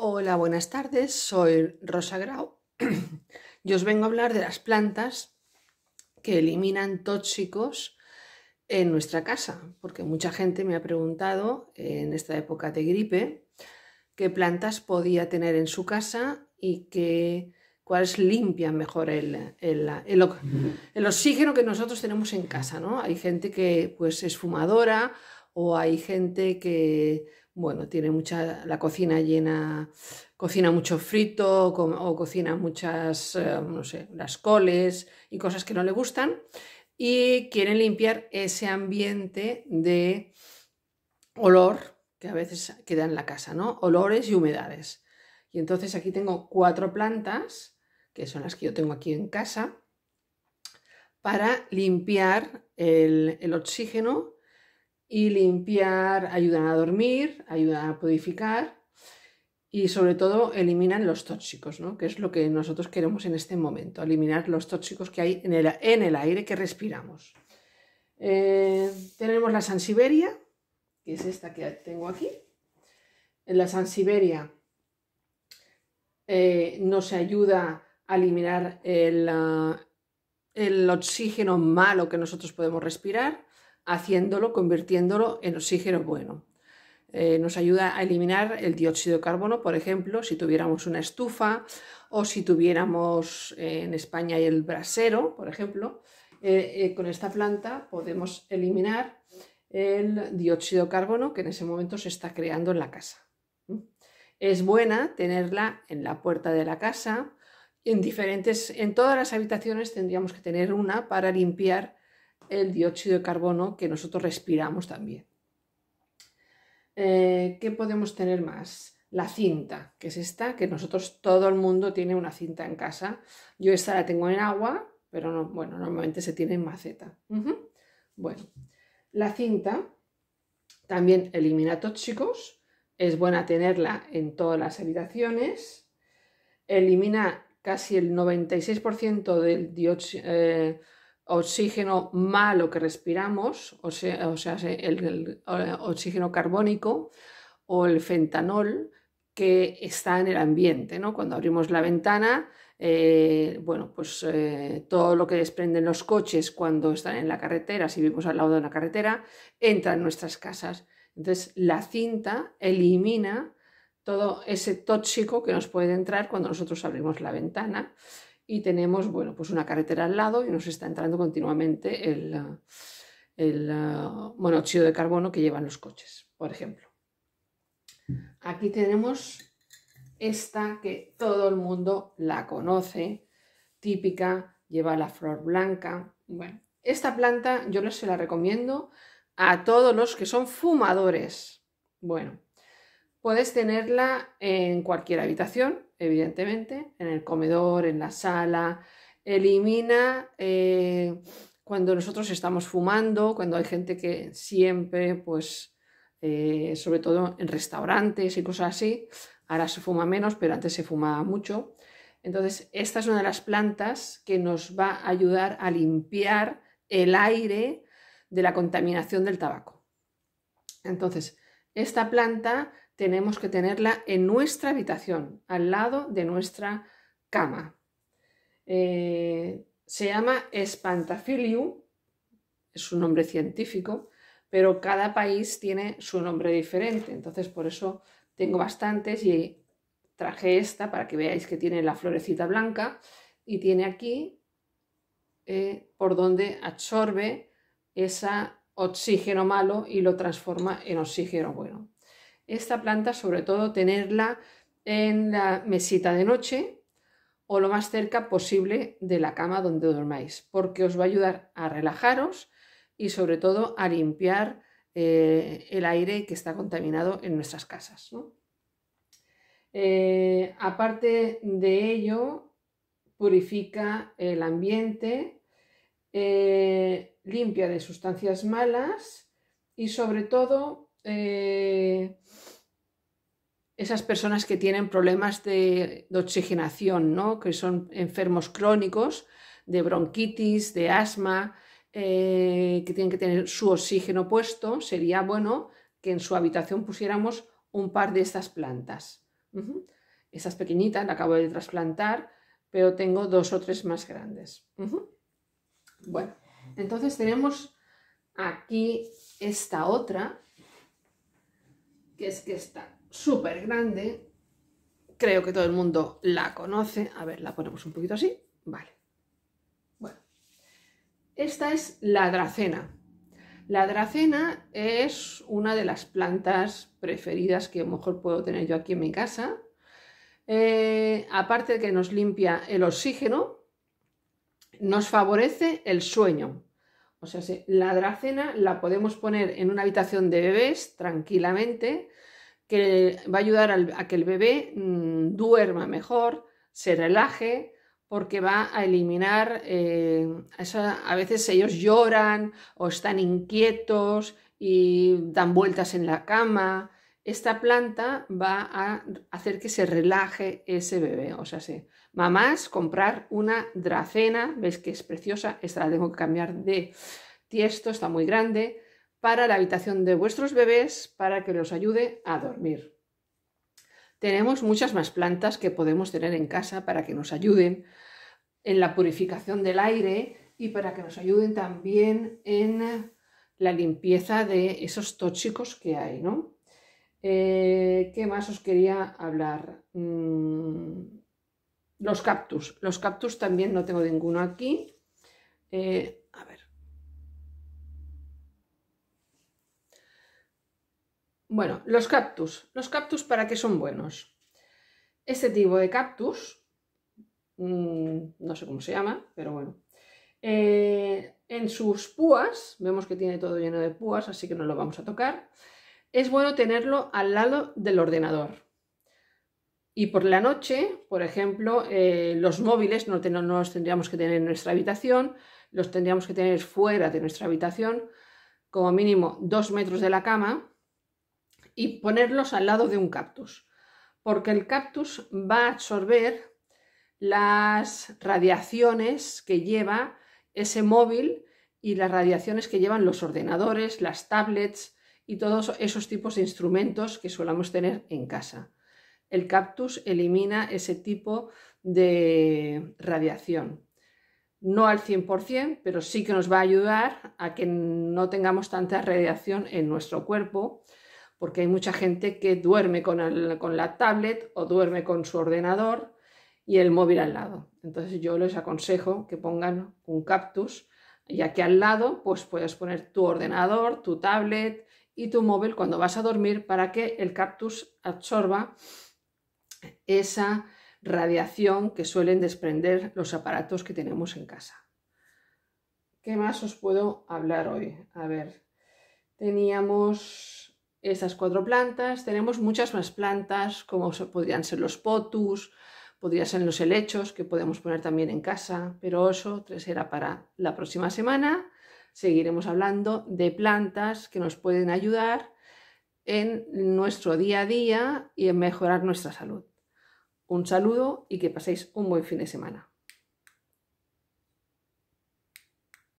Hola, buenas tardes, soy Rosa Grau. Yo os vengo a hablar de las plantas que eliminan tóxicos en nuestra casa, porque mucha gente me ha preguntado en esta época de gripe qué plantas podía tener en su casa y qué cuáles limpian mejor el, oxígeno que nosotros tenemos en casa. ¿no? Hay gente que pues, es fumadora o hay gente que bueno, tiene mucha, la cocina llena, cocina mucho frito o cocina muchas, eh, no sé, las coles y cosas que no le gustan y quieren limpiar ese ambiente de olor que a veces queda en la casa, ¿no? Olores y humedades. Y entonces aquí tengo cuatro plantas, que son las que yo tengo aquí en casa, para limpiar el oxígeno y limpiar ayudan a dormir, ayudan a purificar y sobre todo eliminan los tóxicos, ¿no? que es lo que nosotros queremos en este momento, eliminar los tóxicos que hay en el, en el aire que respiramos. Eh, tenemos la Sansiberia, que es esta que tengo aquí. En la Sansiberia eh, nos ayuda a eliminar ah, el oxígeno malo que nosotros podemos respirar haciéndolo, convirtiéndolo en oxígeno bueno. Eh, nos ayuda a eliminar el dióxido de carbono, por ejemplo, si tuviéramos una estufa o si tuviéramos eh, en España el brasero, por ejemplo, eh, con esta planta podemos eliminar el dióxido de carbono que en ese momento se está creando en la casa. Es buena tenerla en la puerta de la casa, en diferentes, en todas las habitaciones tendríamos que tener una para limpiar el dióxido de carbono que nosotros respiramos también. Eh, ¿Qué podemos tener más? La cinta, que es esta, que nosotros todo el mundo tiene una cinta en casa. Yo esta la tengo en agua, pero no, bueno, normalmente se tiene en maceta. Bueno, la cinta también elimina tóxicos, es buena tenerla en todas las habitaciones, elimina casi el 96% del dióxido, eh, oxígeno malo que respiramos, o sea, el, eh, oxígeno carbónico o el fentanol que está en el ambiente. ¿no? Cuando abrimos la ventana, eh, bueno, pues eh, todo lo que desprenden los coches cuando están en la carretera, si vivimos al lado de una carretera, entra en nuestras casas. Entonces, la cinta elimina todo ese tóxico que nos puede entrar cuando nosotros abrimos la ventana y tenemos, bueno, pues una carretera al lado y nos está entrando continuamente el, eh, el eh, monóxido de carbono que llevan los coches, por ejemplo. Aquí tenemos esta que todo el mundo la conoce, típica, lleva la flor blanca. Bueno, esta planta yo les se la recomiendo a todos los que son fumadores. Bueno, puedes tenerla en cualquier habitación, evidentemente, en el comedor, en la sala, elimina eh, cuando nosotros estamos fumando, cuando hay gente que siempre, pues, eh, sobre todo en restaurantes y cosas así, ahora se fuma menos, pero antes se fumaba mucho. Entonces, esta es una de las plantas que nos va a ayudar a limpiar el aire de la contaminación del tabaco. Entonces, esta planta tenemos que tenerla en nuestra habitación, al lado de nuestra cama. Eh, se llama Espantafilium, es un nombre científico, pero cada país tiene su nombre diferente, entonces por eso tengo bastantes y traje esta para que veáis que tiene la florecita blanca y tiene aquí eh, por donde absorbe ese oxígeno malo y lo transforma en oxígeno bueno esta planta sobre todo tenerla en la mesita de noche o lo más cerca posible de la cama donde dormáis, porque os va a ayudar a relajaros y sobre todo a limpiar eh, el aire que está contaminado en nuestras casas. Eh, aparte de ello, purifica el ambiente, eh, limpia de sustancias malas y sobre todo eh, esas personas que tienen problemas de, oxigenación, ¿no? que son enfermos crónicos de bronquitis, de asma, eh, que tienen que tener su oxígeno puesto, sería bueno que en su habitación pusiéramos un par de estas plantas. Estas pequeñitas, Esta acabo de trasplantar, pero tengo dos o tres más grandes. Bueno, entonces tenemos aquí esta otra que es que está súper grande. Creo que todo el mundo la conoce. A ver, la ponemos un poquito así. Vale. Bueno. Esta es la dracena. La dracena es una de las plantas preferidas que a lo mejor puedo tener yo aquí en mi casa. Eh, aparte de que nos limpia el oxígeno, nos favorece el sueño. O sea, la dracena la podemos poner en una habitación de bebés tranquilamente, que va a ayudar a que el bebé mm, duerma mejor, se relaje, porque va a eliminar, eh, a veces ellos lloran o están inquietos y dan vueltas en la cama, esta planta va a hacer que se relaje ese bebé. O sea, sí. Mamás, comprar una dracena, veis que es preciosa, esta la tengo que cambiar de tiesto, está muy grande, para la habitación de vuestros bebés para que los ayude a dormir. Tenemos muchas más plantas que podemos tener en casa para que nos ayuden en la purificación del aire y para que nos ayuden también en la limpieza de esos tóxicos que hay, ¿no? Eh, ¿Qué más os quería hablar? Mm, los cactus. Los cactus también no tengo ninguno aquí. Eh, a ver. Bueno, los cactus. ¿Los cactus para qué son buenos? Este tipo de cactus, mm, no sé cómo se llama, pero bueno. Eh, en sus púas, vemos que tiene todo lleno de púas, así que no lo vamos a tocar es bueno tenerlo al lado del ordenador. Y por la noche, por ejemplo, eh, los móviles no, no, los tendríamos que tener en nuestra habitación, los tendríamos que tener fuera de nuestra habitación, como mínimo dos metros de la cama, y ponerlos al lado de un cactus, porque el cactus va a absorber las radiaciones que lleva ese móvil y las radiaciones que llevan los ordenadores, las tablets, y todos esos tipos de instrumentos que suelamos tener en casa. El cactus elimina ese tipo de radiación. No al 100%, pero sí que nos va a ayudar a que no tengamos tanta radiación en nuestro cuerpo, porque hay mucha gente que duerme con, con la tablet o duerme con su ordenador y el móvil al lado. Entonces yo les aconsejo que pongan un cactus, ya que al lado pues puedes poner tu ordenador, tu tablet, y tu móvil cuando vas a dormir para que el cactus absorba esa radiación que suelen desprender los aparatos que tenemos en casa. ¿Qué más os puedo hablar hoy? A ver, teníamos estas cuatro plantas, tenemos muchas más plantas, como podrían ser los potus, podrían ser los helechos que podemos poner también en casa, pero eso tres era para la próxima semana seguiremos hablando de plantas que nos pueden ayudar en nuestro día a día y en mejorar nuestra salud. Un saludo y que paséis un buen fin de semana.